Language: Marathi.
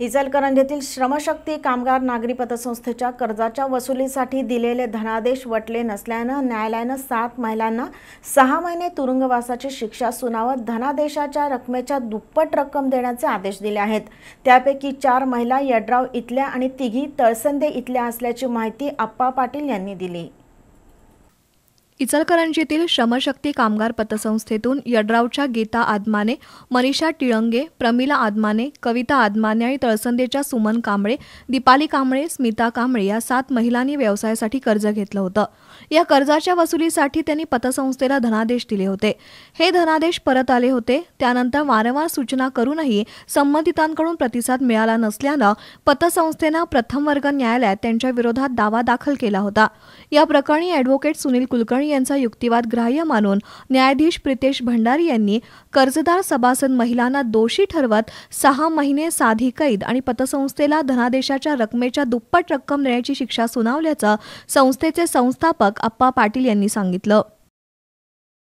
इचलकरंजीतील श्रमशक्ती कामगार नागरी पतसंस्थेच्या कर्जाच्या वसुलीसाठी दिलेले धनादेश वटले नसल्यानं न्यायालयानं सात महिलांना सहा महिने तुरुंगवासाची शिक्षा सुनावत धनादेशाच्या रकमेच्या दुप्पट रक्कम देण्याचे आदेश दिले आहेत त्यापैकी चार महिला यड्राव इथल्या आणि तिघी तळसंदे इथल्या असल्याची माहिती आप्पा पाटील यांनी दिली इचलकरंजीतील श्रमशक्ती कामगार पतसंस्थेतून यड्रावच्या गीता आदमाने मनीषा टिळंगे प्रमिला आदमाने कविता आदमाने आणि तळसंदेच्या सुमन कांबळे दीपाली कांबळे स्मिता कांबळे या सात महिलांनी व्यवसायासाठी कर्ज घेतलं होतं या कर्जाच्या वसुलीसाठी त्यांनी पतसंस्थेला धनादेश दिले होते हे धनादेश परत आले होते त्यानंतर वारंवार सूचना करूनही संबंधितांकडून प्रतिसाद मिळाला नसल्यानं पतसंस्थेनं प्रथम वर्ग न्यायालयात त्यांच्या विरोधात दावा दाखल केला होता या प्रकरणी अॅडव्होकेट सुनील कुलकर्णी यांचा युक्तिवाद ग्राह्य मानून न्यायाधीश प्रितेश भंडारी यांनी कर्जदार सभासद महिलांना दोषी ठरवत सहा महिने साधी कैद आणि पतसंस्थेला धनादेशाच्या रकमेच्या दुप्पट रक्कम देण्याची शिक्षा सुनावल्याचं संस्थेचे संस्थापक अप्पा पाटील यांनी सांगितलं